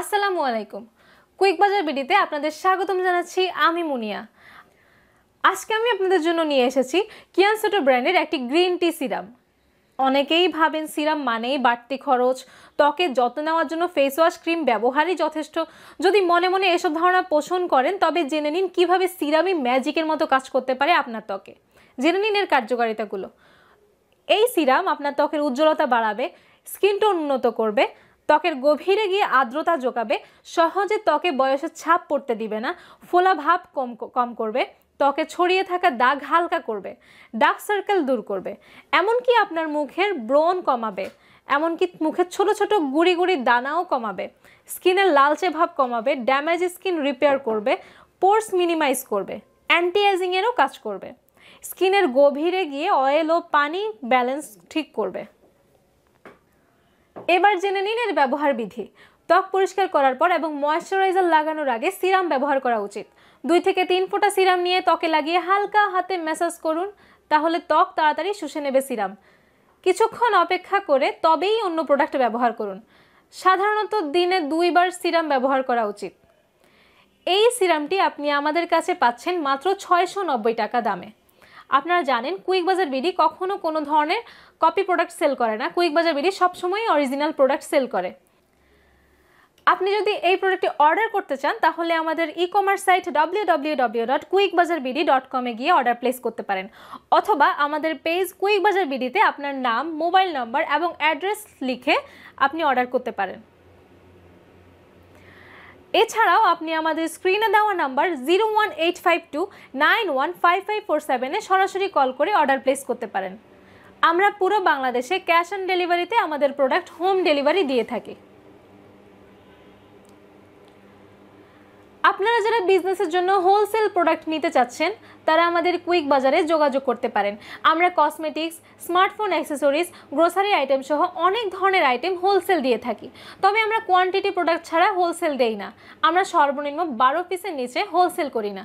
আসসালামু আলাইকুম কুইক বাজার বিডিতে আপনাদের স্বাগতম জানাচ্ছি আমি মুনিয়া আজকে আমি আপনাদের জন্য নিয়ে এসেছি কিয়ানসোটো ব্র্যান্ডের একটি গ্রিন টি সিরাম অনেকেই ভাবেন সিরাম মানেই বাড়তি খরচ ত্বকে যত্ন নেওয়ার জন্য ফেস ওয়াশ ক্রিম ব্যবহারই যথেষ্ট যদি মনে মনে এসব ধারণা পোষণ করেন তবে জেনে নিন কীভাবে সিরামই ম্যাজিকের মতো কাজ করতে পারে আপনার ত্বকে জেনে নিন এর কার্যকারিতাগুলো এই সিরাম আপনার ত্বকের উজ্জ্বলতা বাড়াবে স্কিনটা উন্নত করবে ত্বকের গভীরে গিয়ে আর্দ্রতা জোগাবে সহজে ত্বকে বয়সের ছাপ পড়তে দিবে না ফোলা ভাব কম কম করবে ত্বকে ছড়িয়ে থাকা দাগ হালকা করবে ডার্ক সার্কেল দূর করবে এমনকি আপনার মুখের ব্রণ কমাবে এমনকি মুখের ছোট ছোট গুড়ি গুড়ি দানাও কমাবে স্কিনের লালচে ভাব কমাবে ড্যামেজ স্কিন রিপেয়ার করবে পোর্স মিনিমাইজ করবে অ্যান্টি এজিংয়েরও কাজ করবে স্কিনের গভীরে গিয়ে অয়েল ও পানি ব্যালেন্স ঠিক করবে এবার জেনে নিন এর ব্যবহার বিধি ত্বক পরিষ্কার করার পর এবং ময়শ্চারাইজার লাগানোর আগে সিরাম ব্যবহার করা উচিত দুই থেকে তিন ফোঁটা সিরাম নিয়ে ত্বকে লাগিয়ে হালকা হাতে ম্যাসাজ করুন তাহলে ত্বক তাড়াতাড়ি শুষে নেবে সিরাম কিছুক্ষণ অপেক্ষা করে তবেই অন্য প্রোডাক্ট ব্যবহার করুন সাধারণত দিনে দুইবার সিরাম ব্যবহার করা উচিত এই সিরামটি আপনি আমাদের কাছে পাচ্ছেন মাত্র ছয়শো টাকা দামে আপনারা জানেন কুইক বাজার বিডি কখনও কোনো ধরনের কপি প্রোডাক্ট সেল করে না কুইক বাজার বিডি সবসময় অরিজিনাল প্রোডাক্ট সেল করে আপনি যদি এই প্রোডাক্টটি অর্ডার করতে চান তাহলে আমাদের e commerce site W W dot BD dot গিয়ে অর্ডার প্লেস করতে পারেন অথবা আমাদের পেজ কুইক বাজার বিডিতে আপনার নাম মোবাইল নম্বর এবং অ্যাড্রেস লিখে আপনি অর্ডার করতে পারেন এছাড়াও আপনি আমাদের স্ক্রিনে দেওয়া number zero one eight five two nine one five five four সেভেনে সরাসরি কল করে অর্ডার প্লেস করতে পারেন আমরা পুরো বাংলাদেশে ক্যাশ অন ডেলিভারিতে আমাদের প্রোডাক্ট হোম ডেলিভারি দিয়ে থাকি আপনারা যারা বিজনেসের জন্য হোলসেল প্রোডাক্ট নিতে চাচ্ছেন তারা আমাদের কুইক বাজারে যোগাযোগ করতে পারেন আমরা cosmetics smartphone accessories grocery item সহ অনেক ধরনের আইটেম হোলসেল দিয়ে থাকি তবে আমরা কোয়ান্টিটি প্রোডাক্ট ছাড়া হোলসেল দেই না আমরা সর্বনিম্ন বারো পিসের নিচে হোলসেল করি না